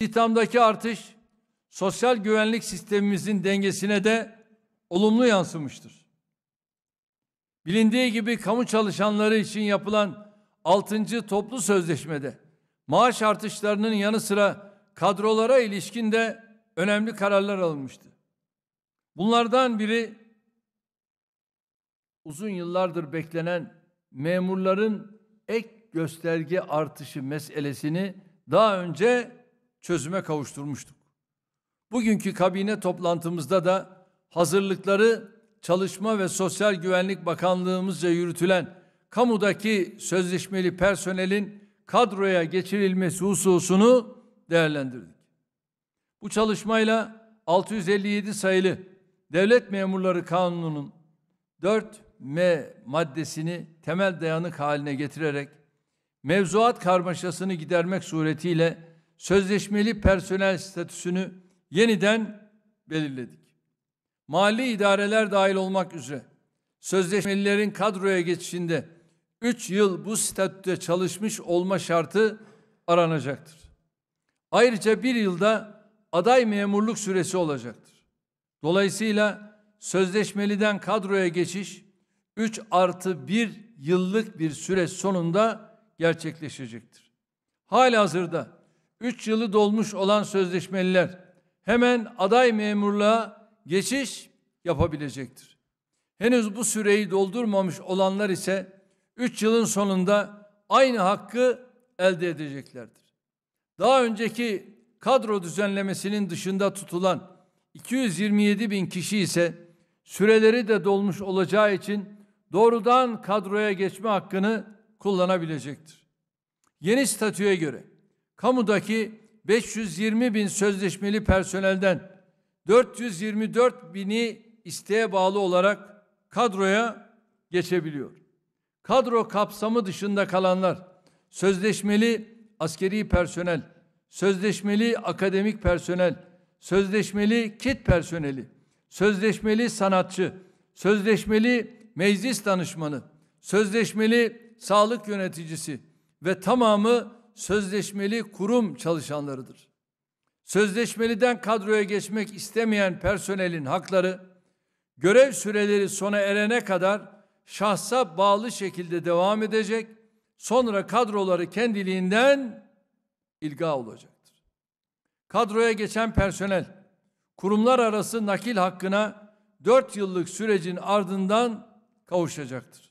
İthamdaki artış sosyal güvenlik sistemimizin dengesine de olumlu yansımıştır. Bilindiği gibi kamu çalışanları için yapılan 6. toplu sözleşmede maaş artışlarının yanı sıra kadrolara ilişkin de önemli kararlar alınmıştı. Bunlardan biri uzun yıllardır beklenen memurların ek gösterge artışı meselesini daha önce çözüme kavuşturmuştuk. Bugünkü kabine toplantımızda da hazırlıkları Çalışma ve Sosyal Güvenlik Bakanlığımızca yürütülen kamudaki sözleşmeli personelin kadroya geçirilmesi hususunu değerlendirdik. Bu çalışmayla 657 sayılı Devlet Memurları Kanunu'nun 4M maddesini temel dayanık haline getirerek mevzuat karmaşasını gidermek suretiyle sözleşmeli personel statüsünü yeniden belirledik. Mali idareler dahil olmak üzere sözleşmelilerin kadroya geçişinde 3 yıl bu statüde çalışmış olma şartı aranacaktır. Ayrıca bir yılda aday memurluk süresi olacaktır. Dolayısıyla sözleşmeliden kadroya geçiş 3 artı 1 yıllık bir süre sonunda gerçekleşecektir. Halihazırda 3 yılı dolmuş olan sözleşmeliler hemen aday memurluğa geçiş yapabilecektir. Henüz bu süreyi doldurmamış olanlar ise 3 yılın sonunda aynı hakkı elde edeceklerdir. Daha önceki kadro düzenlemesinin dışında tutulan 227 bin kişi ise süreleri de dolmuş olacağı için doğrudan kadroya geçme hakkını kullanabilecektir. Yeni statüye göre kamudaki 520 bin sözleşmeli personelden 424 bini isteğe bağlı olarak kadroya geçebiliyor. Kadro kapsamı dışında kalanlar sözleşmeli askeri personel, sözleşmeli akademik personel, sözleşmeli kit personeli, sözleşmeli sanatçı, sözleşmeli meclis danışmanı, sözleşmeli sağlık yöneticisi ve tamamı sözleşmeli kurum çalışanlarıdır. Sözleşmeliden kadroya geçmek istemeyen personelin hakları, görev süreleri sona erene kadar şahsa bağlı şekilde devam edecek, sonra kadroları kendiliğinden ilga olacaktır. Kadroya geçen personel, kurumlar arası nakil hakkına 4 yıllık sürecin ardından kavuşacaktır.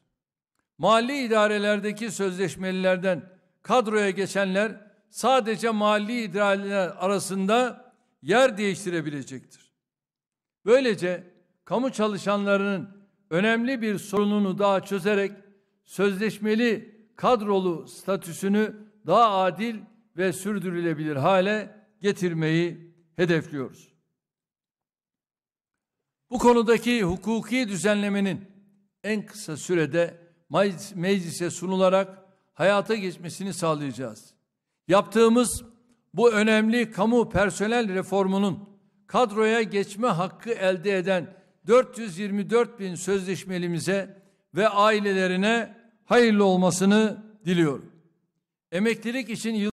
Mali idarelerdeki sözleşmelilerden kadroya geçenler sadece mali idareler arasında yer değiştirebilecektir. Böylece kamu çalışanlarının önemli bir sorununu daha çözerek sözleşmeli kadrolu statüsünü daha adil ve sürdürülebilir hale getirmeyi hedefliyoruz. Bu konudaki hukuki düzenlemenin en kısa sürede meclise sunularak hayata geçmesini sağlayacağız. Yaptığımız bu önemli kamu personel reformunun kadroya geçme hakkı elde eden 424 bin sözleşmelimize ve ailelerine hayırlı olmasını diliyorum. Emeklilik için yıl